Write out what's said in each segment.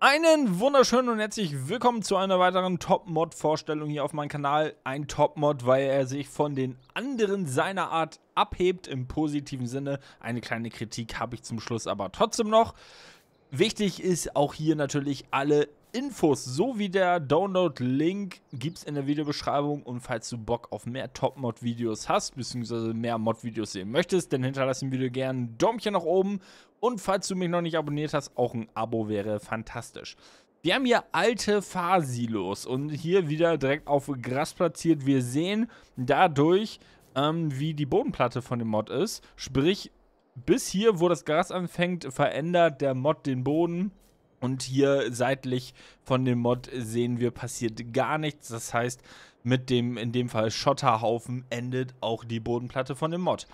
Einen wunderschönen und herzlich willkommen zu einer weiteren Top-Mod-Vorstellung hier auf meinem Kanal. Ein Top-Mod, weil er sich von den anderen seiner Art abhebt, im positiven Sinne. Eine kleine Kritik habe ich zum Schluss aber trotzdem noch. Wichtig ist auch hier natürlich alle Infos so wie der Download-Link gibt es in der Videobeschreibung. Und falls du Bock auf mehr Top-Mod-Videos hast, beziehungsweise mehr Mod-Videos sehen möchtest, dann hinterlass dem Video gerne ein Däumchen nach oben. Und falls du mich noch nicht abonniert hast, auch ein Abo wäre fantastisch. Wir haben hier alte Fahrsilos und hier wieder direkt auf Gras platziert. Wir sehen dadurch, ähm, wie die Bodenplatte von dem Mod ist. Sprich, bis hier, wo das Gras anfängt, verändert der Mod den Boden. Und hier seitlich von dem Mod sehen wir, passiert gar nichts. Das heißt, mit dem in dem Fall Schotterhaufen endet auch die Bodenplatte von dem Mod.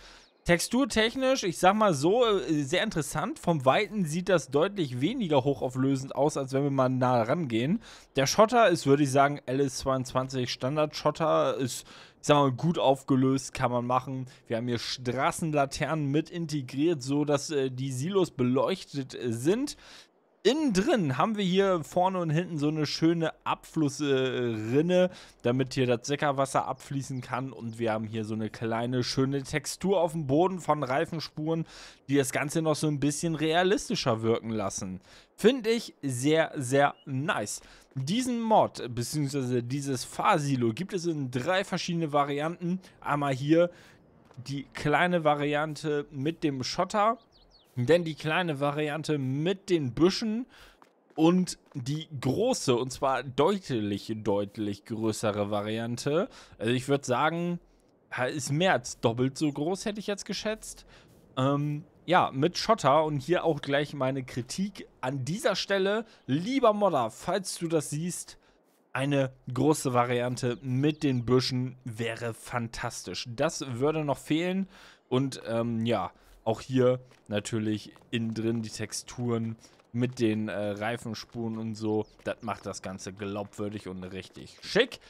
Texturtechnisch, ich sag mal so, äh, sehr interessant. Vom Weiten sieht das deutlich weniger hochauflösend aus, als wenn wir mal nah rangehen. Der Schotter ist, würde ich sagen, LS22 Standard-Schotter. Ist, ich sag mal, gut aufgelöst, kann man machen. Wir haben hier Straßenlaternen mit integriert, so dass äh, die Silos beleuchtet äh, sind. Innen drin haben wir hier vorne und hinten so eine schöne Abflussrinne, damit hier das Säckerwasser abfließen kann. Und wir haben hier so eine kleine schöne Textur auf dem Boden von Reifenspuren, die das Ganze noch so ein bisschen realistischer wirken lassen. Finde ich sehr, sehr nice. Diesen Mod, beziehungsweise dieses Fahrsilo, gibt es in drei verschiedene Varianten. Einmal hier die kleine Variante mit dem Schotter denn die kleine Variante mit den Büschen und die große, und zwar deutlich, deutlich größere Variante. Also ich würde sagen, ist mehr als doppelt so groß, hätte ich jetzt geschätzt. Ähm, ja, mit Schotter und hier auch gleich meine Kritik an dieser Stelle. Lieber Modder, falls du das siehst, eine große Variante mit den Büschen wäre fantastisch. Das würde noch fehlen und ähm, ja, auch hier natürlich innen drin die Texturen mit den äh, Reifenspuren und so. Das macht das Ganze glaubwürdig und richtig schick.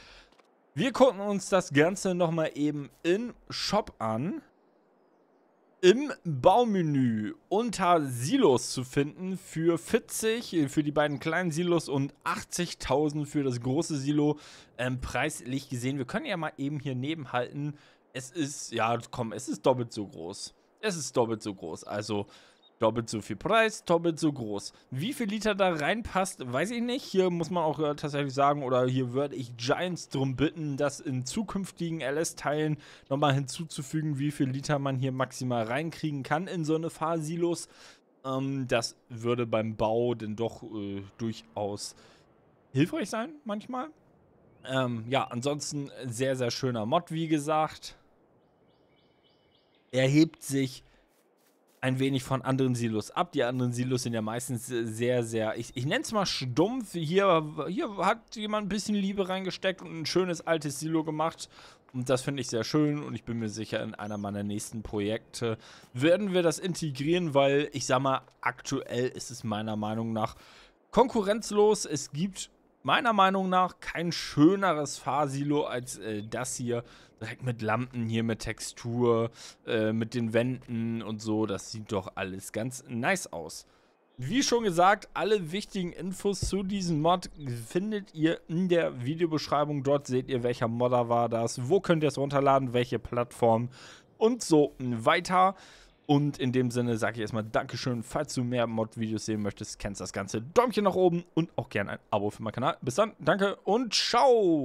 Wir gucken uns das Ganze nochmal eben im Shop an. Im Baumenü unter Silos zu finden für 40 äh, für die beiden kleinen Silos und 80.000 für das große Silo ähm, preislich gesehen. Wir können ja mal eben hier nebenhalten. Es ist, ja komm, es ist doppelt so groß. Es ist doppelt so groß. Also doppelt so viel Preis, doppelt so groß. Wie viel Liter da reinpasst, weiß ich nicht. Hier muss man auch äh, tatsächlich sagen, oder hier würde ich Giants drum bitten, das in zukünftigen LS-Teilen nochmal hinzuzufügen, wie viel Liter man hier maximal reinkriegen kann in so eine Fahrsilos. Ähm, das würde beim Bau denn doch äh, durchaus hilfreich sein, manchmal. Ähm, ja, ansonsten sehr, sehr schöner Mod, wie gesagt erhebt sich ein wenig von anderen Silos ab. Die anderen Silos sind ja meistens sehr, sehr, ich, ich nenne es mal stumpf. Hier, hier hat jemand ein bisschen Liebe reingesteckt und ein schönes altes Silo gemacht. Und das finde ich sehr schön und ich bin mir sicher, in einer meiner nächsten Projekte werden wir das integrieren, weil ich sag mal, aktuell ist es meiner Meinung nach konkurrenzlos. Es gibt meiner Meinung nach kein schöneres Fahrsilo als äh, das hier. Direkt mit Lampen hier, mit Textur, äh, mit den Wänden und so. Das sieht doch alles ganz nice aus. Wie schon gesagt, alle wichtigen Infos zu diesem Mod findet ihr in der Videobeschreibung. Dort seht ihr, welcher Modder war das, wo könnt ihr es runterladen, welche Plattform und so weiter. Und in dem Sinne sage ich erstmal Dankeschön. Falls du mehr Mod-Videos sehen möchtest, kennst das Ganze. Däumchen nach oben und auch gerne ein Abo für meinen Kanal. Bis dann, danke und ciao!